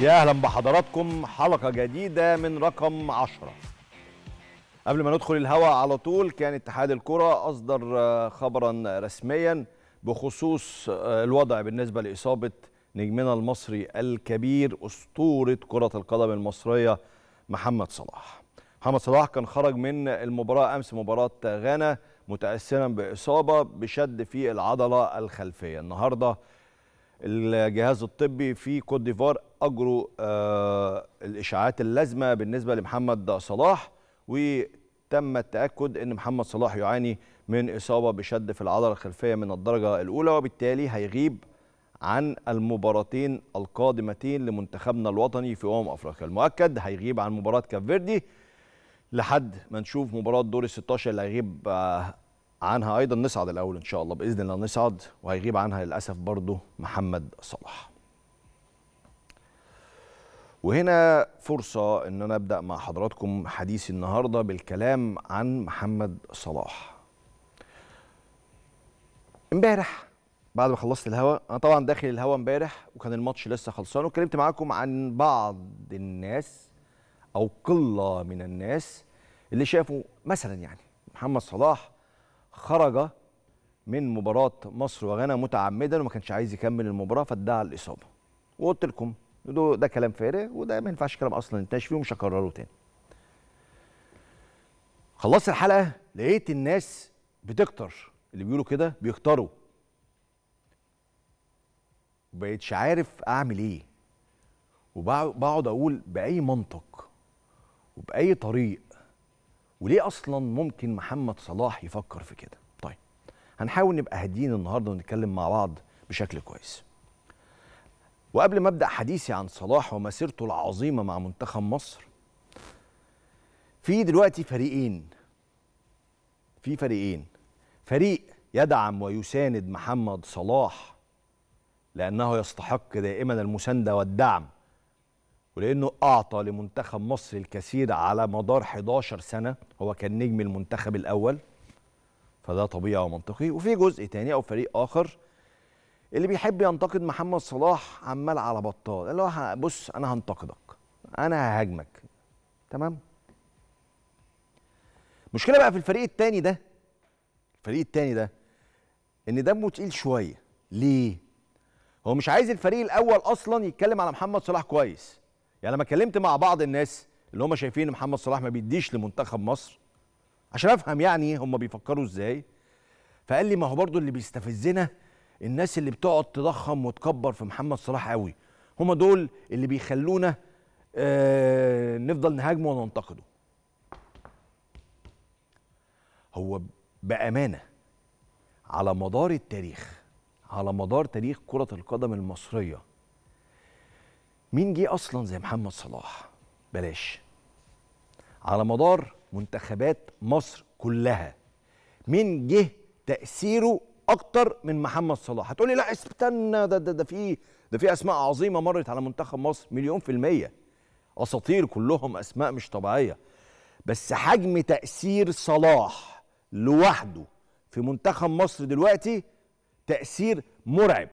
يا اهلا بحضراتكم حلقه جديده من رقم 10 قبل ما ندخل الهواء على طول كان اتحاد الكره اصدر آه، خبرا رسميا بخصوص آه، الوضع بالنسبه لاصابه نجمنا المصري الكبير اسطوره كره القدم المصريه محمد صلاح محمد صلاح كان خرج من المباراه امس مباراه غانا متاثرا باصابه بشد في العضله الخلفيه النهارده الجهاز الطبي في كوت ديفوار اجروا آه، الاشاعات اللازمه بالنسبه لمحمد صلاح وتم التاكد ان محمد صلاح يعاني من اصابه بشد في العضله الخلفيه من الدرجه الاولى وبالتالي هيغيب عن المباراتين القادمتين لمنتخبنا الوطني في امم افريقيا المؤكد هيغيب عن مباراه كاب فيردي لحد ما نشوف مباراه دور ال 16 اللي هيغيب آه، عنها ايضا نصعد الاول ان شاء الله باذن الله نصعد وهيغيب عنها للاسف برضه محمد صلاح وهنا فرصة إن أنا أبدأ مع حضراتكم حديثي النهاردة بالكلام عن محمد صلاح. امبارح بعد ما خلصت الهوا أنا طبعا داخل الهوا امبارح وكان الماتش لسه خلصان واتكلمت معاكم عن بعض الناس أو قلة من الناس اللي شافوا مثلا يعني محمد صلاح خرج من مباراه مصر وغانا متعمدا وما كانش عايز يكمل المباراه فادعى الاصابه وقلت لكم ده, كلام فارغ وده ما ينفعش كلام اصلا نتناقش فيه ومش هكرره تاني خلصت الحلقه لقيت الناس بتكتر اللي بيقولوا كده بيكتروا بقيتش عارف اعمل ايه وبقعد اقول باي منطق وباي طريق وليه اصلا ممكن محمد صلاح يفكر في كده طيب هنحاول نبقى هاديين النهارده ونتكلم مع بعض بشكل كويس وقبل ما ابدا حديثي عن صلاح ومسيرته العظيمه مع منتخب مصر في دلوقتي فريقين في فريقين فريق يدعم ويساند محمد صلاح لانه يستحق دائما المسانده والدعم ولانه اعطى لمنتخب مصر الكثير على مدار 11 سنه هو كان نجم المنتخب الاول فده طبيعي ومنطقي وفي جزء تاني او فريق اخر اللي بيحب ينتقد محمد صلاح عمال على بطال اللي هو بص انا هنتقدك انا ههاجمك تمام المشكله بقى في الفريق التاني ده الفريق التاني ده ان دمه تقيل شويه ليه هو مش عايز الفريق الاول اصلا يتكلم على محمد صلاح كويس يعني لما كلمت مع بعض الناس اللي هم شايفين محمد صلاح ما بيديش لمنتخب مصر عشان افهم يعني إيه هم بيفكروا ازاي فقال لي ما هو برضو اللي بيستفزنا الناس اللي بتقعد تضخم وتكبر في محمد صلاح قوي هم دول اللي بيخلونا آه نفضل نهاجمه وننتقده هو بامانه على مدار التاريخ على مدار تاريخ كره القدم المصريه مين جه اصلا زي محمد صلاح بلاش على مدار منتخبات مصر كلها مين جه تاثيره اكتر من محمد صلاح هتقولي لا استنى ده ده ده في ده في اسماء عظيمه مرت على منتخب مصر مليون في الميه اساطير كلهم اسماء مش طبيعيه بس حجم تاثير صلاح لوحده في منتخب مصر دلوقتي تاثير مرعب